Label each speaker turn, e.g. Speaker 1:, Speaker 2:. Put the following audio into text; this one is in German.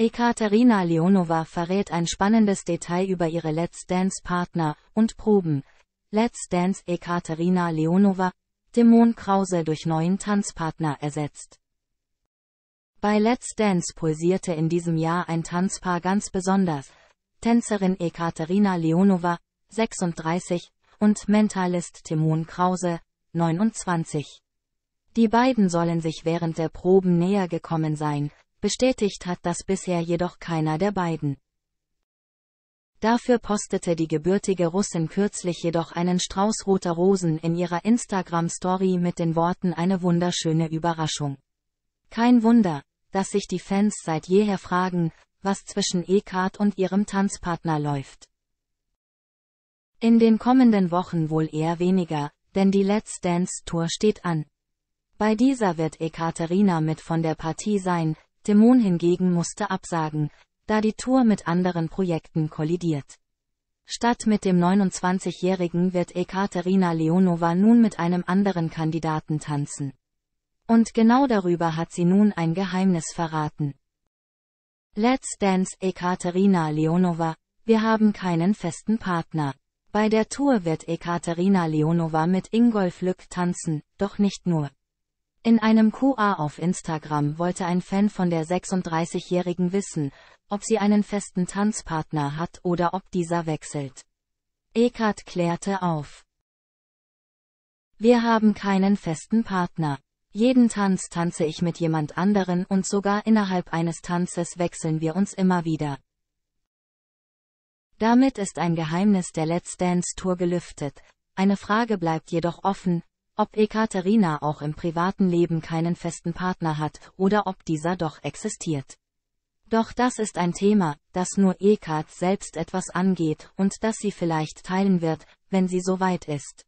Speaker 1: Ekaterina Leonova verrät ein spannendes Detail über ihre Let's Dance-Partner und Proben. Let's Dance Ekaterina Leonova, Dämon Krause durch neuen Tanzpartner ersetzt. Bei Let's Dance pulsierte in diesem Jahr ein Tanzpaar ganz besonders. Tänzerin Ekaterina Leonova, 36, und Mentalist Timon Krause, 29. Die beiden sollen sich während der Proben näher gekommen sein, bestätigt hat das bisher jedoch keiner der beiden. Dafür postete die gebürtige Russin kürzlich jedoch einen Strauß roter Rosen in ihrer Instagram-Story mit den Worten eine wunderschöne Überraschung. Kein Wunder, dass sich die Fans seit jeher fragen, was zwischen Ekat und ihrem Tanzpartner läuft. In den kommenden Wochen wohl eher weniger, denn die Let's Dance Tour steht an. Bei dieser wird Ekaterina mit von der Partie sein, De hingegen musste absagen, da die Tour mit anderen Projekten kollidiert. Statt mit dem 29-Jährigen wird Ekaterina Leonova nun mit einem anderen Kandidaten tanzen. Und genau darüber hat sie nun ein Geheimnis verraten. Let's Dance Ekaterina Leonova, wir haben keinen festen Partner. Bei der Tour wird Ekaterina Leonova mit Ingolf Lück tanzen, doch nicht nur. In einem QA auf Instagram wollte ein Fan von der 36-Jährigen wissen, ob sie einen festen Tanzpartner hat oder ob dieser wechselt. Eckart klärte auf. Wir haben keinen festen Partner. Jeden Tanz tanze ich mit jemand anderen und sogar innerhalb eines Tanzes wechseln wir uns immer wieder. Damit ist ein Geheimnis der Let's Dance Tour gelüftet. Eine Frage bleibt jedoch offen, ob Ekaterina auch im privaten Leben keinen festen Partner hat oder ob dieser doch existiert. Doch das ist ein Thema, das nur Ekat selbst etwas angeht und das sie vielleicht teilen wird, wenn sie soweit ist.